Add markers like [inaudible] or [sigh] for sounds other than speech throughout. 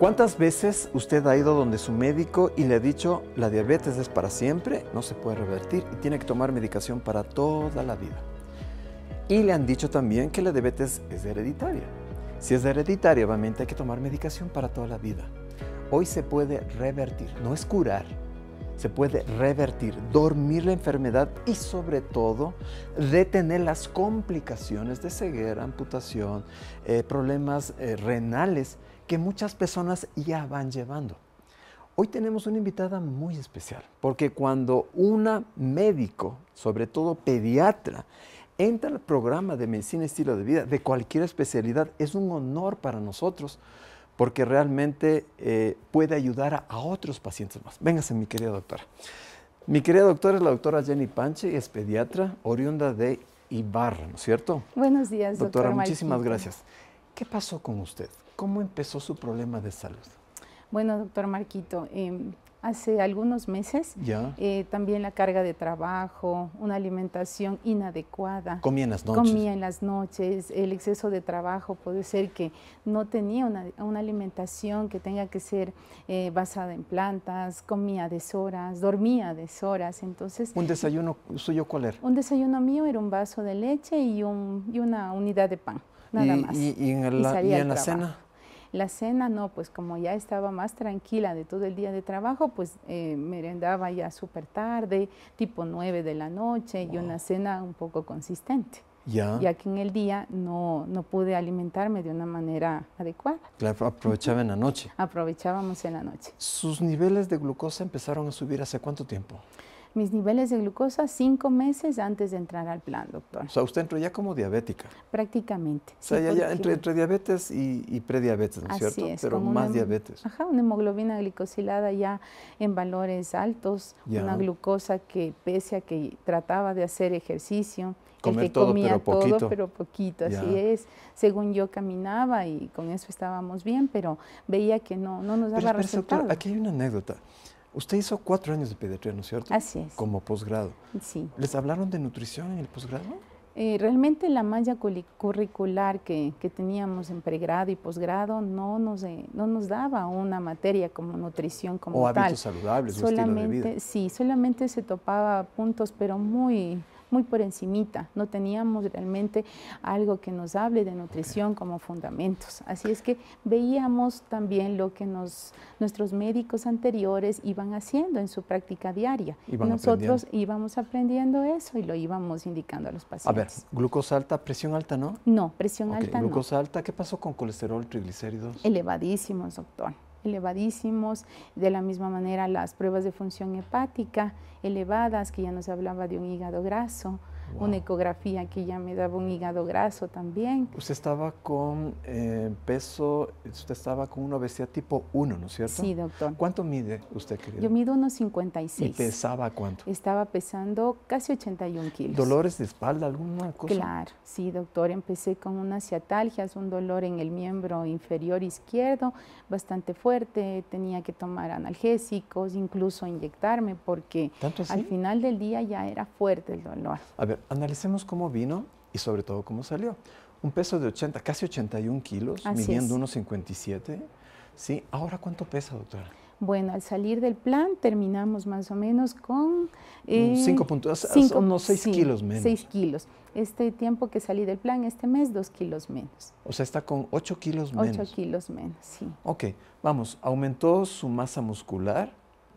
¿Cuántas veces usted ha ido donde su médico y le ha dicho la diabetes es para siempre, no se puede revertir y tiene que tomar medicación para toda la vida? Y le han dicho también que la diabetes es hereditaria. Si es hereditaria, obviamente hay que tomar medicación para toda la vida. Hoy se puede revertir, no es curar, se puede revertir, dormir la enfermedad y sobre todo detener las complicaciones de ceguera, amputación, eh, problemas eh, renales que muchas personas ya van llevando. Hoy tenemos una invitada muy especial, porque cuando una médico, sobre todo pediatra, entra al programa de medicina y estilo de vida, de cualquier especialidad, es un honor para nosotros, porque realmente eh, puede ayudar a, a, otros pacientes más. Véngase, mi querida doctora. Mi querida doctora es la doctora Jenny Panche, es pediatra, oriunda de Ibarra, ¿no es cierto? Buenos días, doctora. Doctora, muchísimas gracias. ¿Qué pasó con usted? ¿Cómo empezó su problema de salud? Bueno, doctor Marquito, em, hace algunos meses eh, también la carga de trabajo, una alimentación inadecuada. Comía en las noches. Comía en las noches, el exceso de trabajo puede ser que no tenía una, alimentación que tenga que ser eh, basada en plantas, comía deshoras, dormía deshoras, entonces... ¿Un desayuno suyo cuál era? Un desayuno mío era un vaso de leche y, una unidad de pan. Nada más. y en la cena? La cena no, pues como ya estaba más tranquila de todo el día de trabajo, pues eh, merendaba ya súper tarde, tipo 9 de la noche y una cena un poco consistente. Ya. ya. que en el día no, no pude alimentarme de una manera adecuada. Claro, aprovechaba en la noche. Aprovechábamos en la noche. ¿Sus niveles de glucosa empezaron a subir hace cuánto tiempo? mis niveles de glucosa cinco meses antes de entrar al plan, doctor. O sea, usted entró ya como diabética. Prácticamente. O sea, ya, ya entre, diabetes y, y, prediabetes, ¿no es cierto? Es, Pero más diabetes. Ajá, una hemoglobina glicosilada ya en valores altos, una glucosa que pese a que trataba de hacer ejercicio, el que comía pero todo, poquito. pero poquito, así es. Según yo caminaba y con eso estábamos bien, pero veía que no, no nos daba pero, pero aquí hay una anécdota. Usted hizo cuatro años de pediatría, ¿no es cierto? Así es. Como posgrado. Sí. ¿Les hablaron de nutrición en el posgrado? Eh, realmente la malla curricular que, que teníamos en pregrado y posgrado no nos, eh, no nos daba una materia como nutrición como tal. O hábitos saludables, solamente, Sí, solamente se topaba puntos, pero muy, muy por encimita, no teníamos realmente algo que nos hable de nutrición como fundamentos. Así es que veíamos también lo que nos, nuestros médicos anteriores iban haciendo en su práctica diaria. y nosotros íbamos aprendiendo eso y lo íbamos indicando a los pacientes. A ver, glucosa alta, presión alta, ¿no? No, presión alta. Glucosa alta, ¿qué pasó con colesterol, triglicéridos? Elevadísimos, doctor elevadísimos, de la misma manera las pruebas de función hepática elevadas, que ya nos hablaba de un hígado graso, una ecografía que ya me daba un hígado graso también. Usted estaba con eh, peso, usted estaba con una obesidad tipo 1, ¿no es cierto? Sí, doctor. ¿Cuánto mide usted, querido? Yo mido unos 56. ¿Y pesaba cuánto? Estaba pesando casi 81 kilos. ¿Dolores de espalda, alguna cosa? Claro, sí, doctor. Empecé con unas ciatalgias, un dolor en el miembro inferior izquierdo bastante fuerte, tenía que tomar analgésicos, incluso inyectarme porque al final del día ya era fuerte el dolor. A ver, analicemos cómo vino y sobre todo cómo salió. Un peso de 80, casi 81 kilos, Así midiendo unos ¿sí? Ahora, ¿cuánto pesa, doctora? Bueno, al salir del plan terminamos más o menos con... 5 puntos, 6 kilos menos. 6 kilos. Este tiempo que salí del plan, este mes, 2 kilos menos. O sea, está con 8 kilos menos. 8 kilos menos, sí. Ok, vamos, aumentó su masa muscular,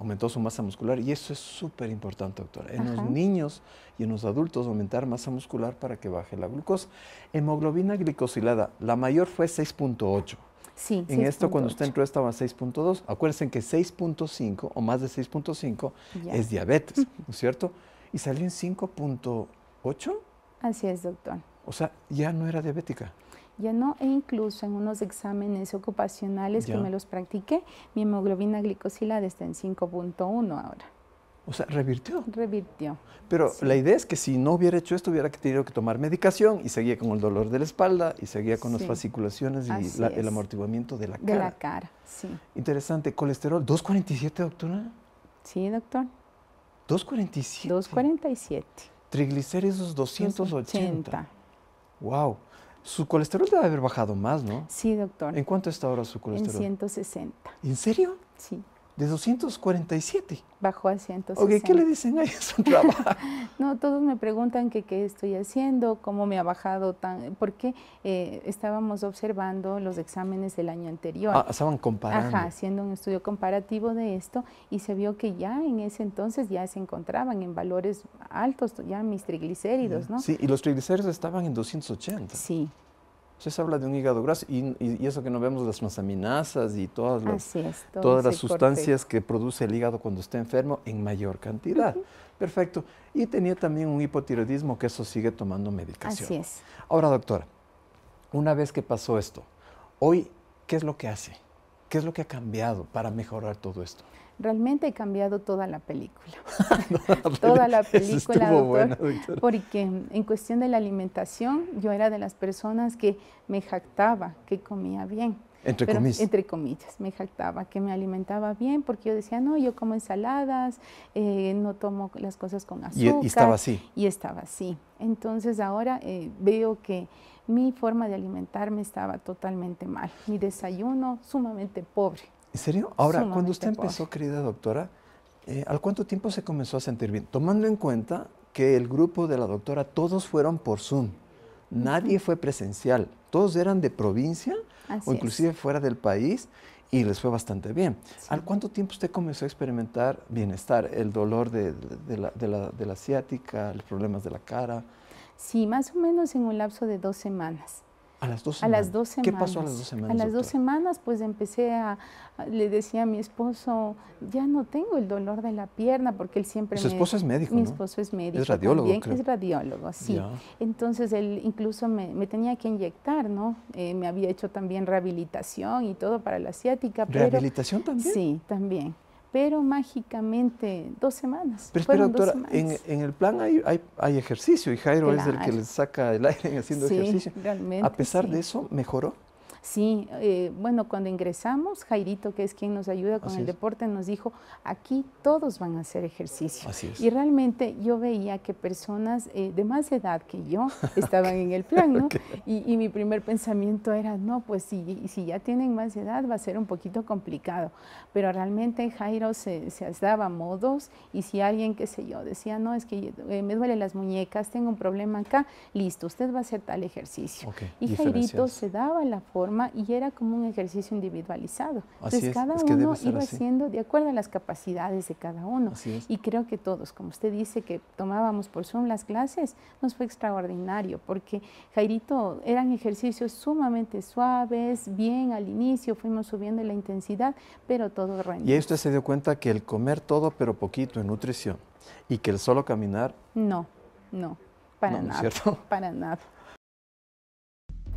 aumentó su masa muscular y eso es súper importante, doctora. En los niños y en los adultos aumentar masa muscular para que baje la glucosa. Hemoglobina glicosilada, la mayor fue 6.8. Sí, en esto cuando usted entró estaba 6.2. Acuérdense que 6.5 o más de 6.5 es diabetes, ¿no es cierto? Y salió en 5.8. Así es, doctor. O sea, ya no era diabética. Ya no, e incluso en unos exámenes ocupacionales que me los practiqué, mi hemoglobina glicosilada está en 5.1 ahora. O sea, revirtió. Revirtió. Pero la idea es que si no hubiera hecho esto, hubiera tenido que tomar medicación y seguía con el dolor de la espalda y seguía con las fasciculaciones y el amortiguamiento de la cara. De la cara, sí. Interesante. Colesterol, 247, doctora. Sí, doctor. 247. 247. Triglicéridos 280. Wow. Su colesterol debe haber bajado más, ¿no? Sí, doctor. ¿En cuánto está ahora su colesterol? En 160. ¿En serio? Sí de 247. Bajó a 160. ¿Qué le dicen a su trabajo? [laughs] no, todos me preguntan que qué estoy haciendo, cómo me ha bajado tan... Porque eh, estábamos observando los exámenes del año anterior. Ah, estaban comparando. Ajá, haciendo un estudio comparativo de esto y se vio que ya en ese entonces ya se encontraban en valores altos, ya mis triglicéridos, ¿no? Sí, y los triglicéridos estaban en 280. Sí, entonces pues, habla de un hígado graso y, eso que no vemos las masaminasas y todas las, todas las sustancias que produce el hígado cuando está enfermo en mayor cantidad. Perfecto. Y tenía también un hipotiroidismo que eso sigue tomando medicación. Así es. Ahora, doctora, una vez que pasó esto, hoy, ¿qué es lo que hace? ¿Qué es lo que ha cambiado para mejorar todo esto? realmente he cambiado toda la película. [laughs] [laughs] toda la película, doctor, Porque en cuestión de la alimentación, yo era de las personas que me jactaba que comía bien. Entre comillas. Entre comillas, me jactaba que me alimentaba bien porque yo decía, no, yo como ensaladas, eh, no tomo las cosas con azúcar. Y, estaba así. Y estaba así. Entonces ahora eh, veo que mi forma de alimentarme estaba totalmente mal. Mi desayuno sumamente pobre. ¿En serio? Ahora, cuando usted empezó, querida doctora, eh, ¿al cuánto tiempo se comenzó a sentir bien? Tomando en cuenta que el grupo de la doctora, todos fueron por Zoom, nadie fue presencial, todos eran de provincia o inclusive fuera del país y les fue bastante bien. ¿Al cuánto tiempo usted comenzó a experimentar bienestar, el dolor de, la, la, ciática, los problemas de la cara? Sí, más o menos en un lapso de dos semanas. A las dos semanas. A las dos semanas. ¿Qué pasó a las dos semanas? A las dos semanas, pues empecé a, le decía a mi esposo, ya no tengo el dolor de la pierna, porque él siempre... Su esposo es médico. Mi esposo es médico. Es radiólogo. También, Es radiólogo, sí. Entonces él incluso me, tenía que inyectar, ¿no? Eh, me había hecho también rehabilitación y todo para la ciática. Pero, ¿Rehabilitación también? Sí, también pero mágicamente dos semanas. Pero doctora, en, el plan hay, ejercicio y Jairo es el que le saca el aire [laughs] haciendo ejercicio. a pesar de eso, ¿mejoró? Sí, eh, bueno, cuando ingresamos, Jairito, que es quien nos ayuda con el deporte, nos dijo, aquí todos van a hacer ejercicio. Y realmente yo veía que personas eh, de más edad que yo [laughs] estaban en el plan, ¿no? y, mi primer pensamiento era, no, pues si, si ya tienen más edad va a ser un poquito complicado. Pero realmente Jairo se, daba modos y si alguien, qué sé yo, decía, no, es que eh, me duelen las muñecas, tengo un problema acá, listo, usted va a hacer tal ejercicio. Y Jairito se daba la forma y era como un ejercicio individualizado. Entonces cada uno iba haciendo de acuerdo a las capacidades de cada uno. Y creo que todos, como usted dice que tomábamos por Zoom las clases, nos fue extraordinario porque Jairito eran ejercicios sumamente suaves, bien al inicio, fuimos subiendo la intensidad, pero todo rendido. Y ahí usted se dio cuenta que el comer todo pero poquito en nutrición y que el solo caminar... No, no, para nada. Para nada.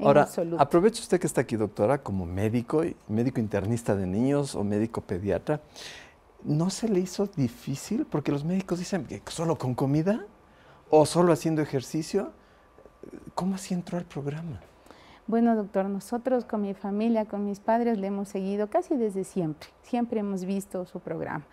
Ahora, aprovecha usted que está aquí, doctora, como médico, médico internista de niños o médico pediatra. ¿No se le hizo difícil? Porque los médicos dicen que solo con comida o solo haciendo ejercicio. ¿Cómo así entró al programa? Bueno, doctor, nosotros con mi familia, con mis padres, le hemos seguido casi desde siempre. Siempre hemos visto su programa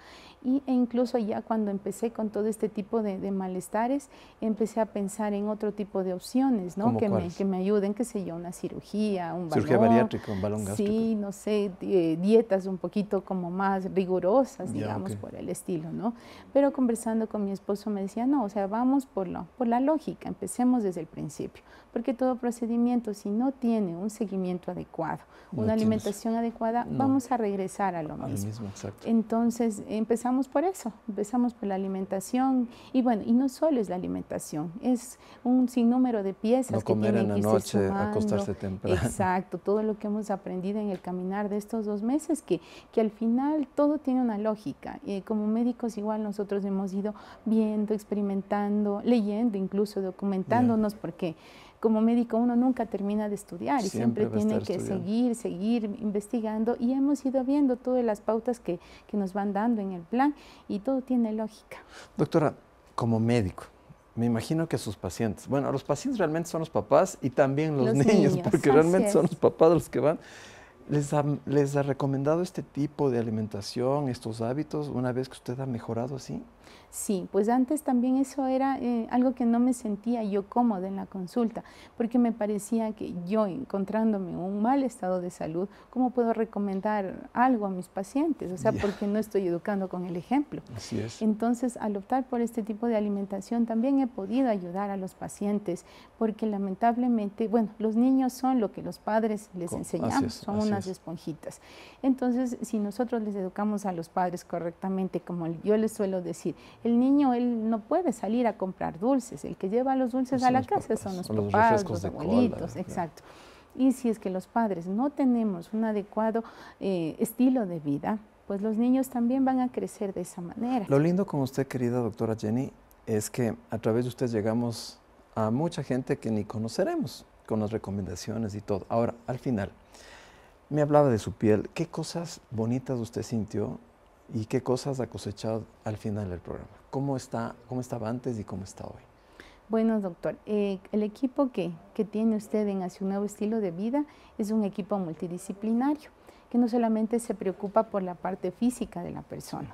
y, e incluso ya cuando empecé con todo este tipo de, malestares, empecé a pensar en otro tipo de opciones, Que me, que me, ayuden, qué sé yo, una cirugía, un cirugía balón. bariátrica, un balón gástrico. Sí, no sé, eh, dietas un poquito como más rigurosas, digamos, por el estilo, ¿no? Pero conversando con mi esposo me decía, no, o sea, vamos por, lo, por la lógica, empecemos desde el principio, porque todo procedimiento, si no tiene un seguimiento adecuado, una alimentación adecuada, vamos a regresar a lo a mismo. mismo exacto. Entonces empezamos empezamos por eso, empezamos por la alimentación y bueno, y no solo es la alimentación, es un sinnúmero de piezas no que en la noche, acostarse temprano. Exacto, todo lo que hemos aprendido en el caminar de estos dos meses, que, que al final todo tiene una lógica. y eh, como médicos igual nosotros hemos ido viendo, experimentando, leyendo, incluso documentándonos, porque como médico uno nunca termina de estudiar y siempre, tiene que seguir, seguir investigando y hemos ido viendo todas las pautas que, nos van dando en el plan y todo tiene lógica. Doctora, como médico, me imagino que sus pacientes, bueno, los pacientes realmente son los papás y también los, niños, porque realmente son los papás los que van. ¿Les ¿Les ha recomendado este tipo de alimentación, estos hábitos, una vez que usted ha mejorado así? Sí, pues antes también eso era eh, algo que no me sentía yo cómoda en la consulta, porque me parecía que yo encontrándome en un mal estado de salud, ¿cómo puedo recomendar algo a mis pacientes? O sea, porque no estoy educando con el ejemplo. Así es. Entonces, al optar por este tipo de alimentación, también he podido ayudar a los pacientes, porque lamentablemente, bueno, los niños son lo que los padres les enseñamos, son unas esponjitas. Entonces, si nosotros les educamos a los padres correctamente, como yo les suelo decir, el niño él no puede salir a comprar dulces, el que lleva los dulces pues a la casa son los son papás, los, abuelitos, exacto. Y si es que los padres no tenemos un adecuado eh, estilo de vida, pues los niños también van a crecer de esa manera. Lo lindo con usted, querida doctora Jenny, es que a través de usted llegamos a mucha gente que ni conoceremos con las recomendaciones y todo. Ahora, al final, me hablaba de su piel. ¿Qué cosas bonitas usted sintió y qué cosas ha cosechado al final del programa. ¿Cómo, estaba antes y cómo está hoy? Bueno, doctor, eh, el equipo que, que, tiene usted en Hacia un Nuevo Estilo de Vida es un equipo multidisciplinario que no solamente se preocupa por la parte física de la persona,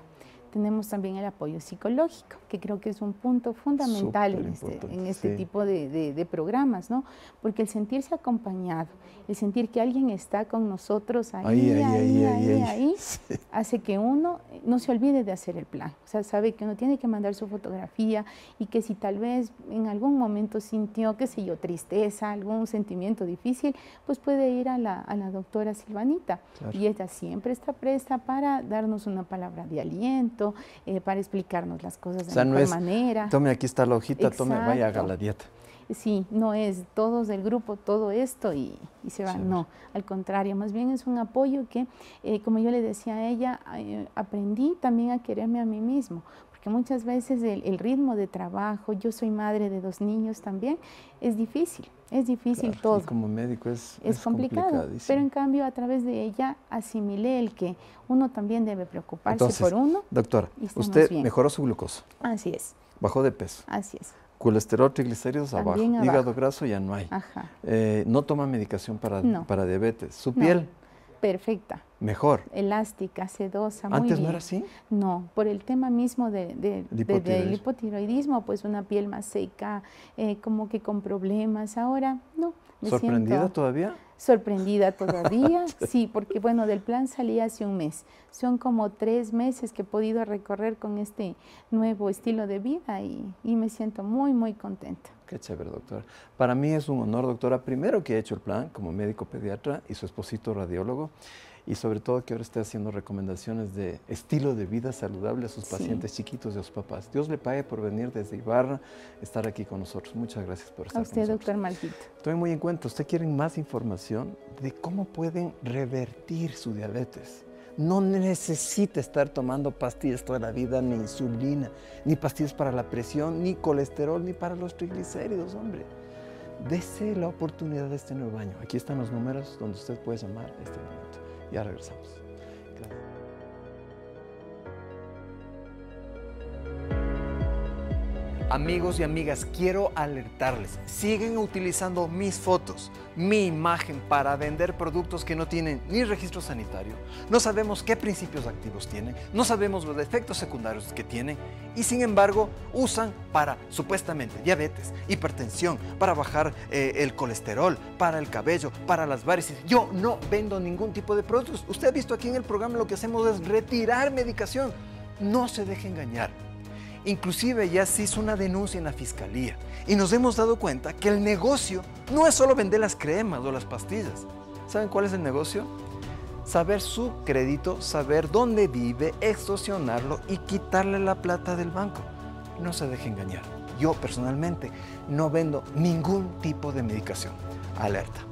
tenemos también el apoyo psicológico, que creo que es un punto fundamental en este, este tipo de, programas, ¿no? Porque el sentirse acompañado, el sentir que alguien está con nosotros ahí, ahí, ahí, ahí, ahí, [laughs] hace que uno no se olvide de hacer el plan. O sea, sabe que uno tiene que mandar su fotografía y que si tal vez en algún momento sintió, qué sé yo, tristeza, algún sentimiento difícil, pues puede ir a la, doctora Silvanita. Y ella siempre está presta para darnos una palabra de aliento eh, para explicarnos las cosas de o manera. Tome aquí está la hojita, tome, vaya, haga la dieta. Sí, no es todos del grupo, todo esto y, se va, No, al contrario, más bien es un apoyo que, eh, como yo le decía a ella, eh, aprendí también a quererme a mí mismo, porque muchas veces el ritmo de trabajo, yo soy madre de dos niños también, es difícil es difícil todo. como médico es, complicado. Pero en cambio, a través de ella asimilé el que uno también debe preocuparse por uno. Doctora, usted mejoró su glucosa. Así es. Bajó de peso. Así es. Colesterol, triglicéridos abajo. Hígado graso ya no hay. Ajá. Eh, no toma medicación para, para diabetes. Su piel perfecta. Mejor. Elástica, sedosa. muy bien. no era así? No, por el tema mismo del de, hipotiroidismo, pues una piel más seca, eh, como que con problemas. Ahora, no. Me ¿Sorprendida todavía? sorprendida todavía, [laughs] sí, porque bueno, del plan salí hace un mes. Son como tres meses que he podido recorrer con este nuevo estilo de vida y, me siento muy, muy contenta. Qué chévere, doctora. Para mí es un honor, doctora, primero que he hecho el plan como médico pediatra y su esposito radiólogo y sobre todo que ahora esté haciendo recomendaciones de estilo de vida saludable a sus pacientes chiquitos y a sus papás. Dios le pague por venir desde Ibarra, estar aquí con nosotros. Muchas gracias por estar a usted, doctor Malquito. Estoy muy en cuenta, usted quieren más información de cómo pueden revertir su diabetes no necesita estar tomando pastillas toda la vida, ni insulina, ni pastillas para la presión, ni colesterol, ni para los triglicéridos, hombre. Dese la oportunidad de este nuevo año. Aquí están los números donde usted puede llamar este momento. yararırsanız. Amigos y amigas, quiero alertarles, siguen utilizando mis fotos, mi imagen para vender productos que no tienen ni registro sanitario, no sabemos qué principios activos tienen, no sabemos los efectos secundarios que tienen y sin embargo usan para supuestamente diabetes, hipertensión, para bajar eh, el colesterol, para el cabello, para las varices. Yo no vendo ningún tipo de productos. Usted ha visto aquí en el programa lo que hacemos es retirar medicación. No se deje engañar. Inclusive ya se hizo una denuncia en la fiscalía y nos hemos dado cuenta que el negocio no es solo vender las cremas o las pastillas. ¿Saben cuál es el negocio? Saber su crédito, saber dónde vive, extorsionarlo y quitarle la plata del banco. No se deje engañar. Yo personalmente no vendo ningún tipo de medicación. Alerta.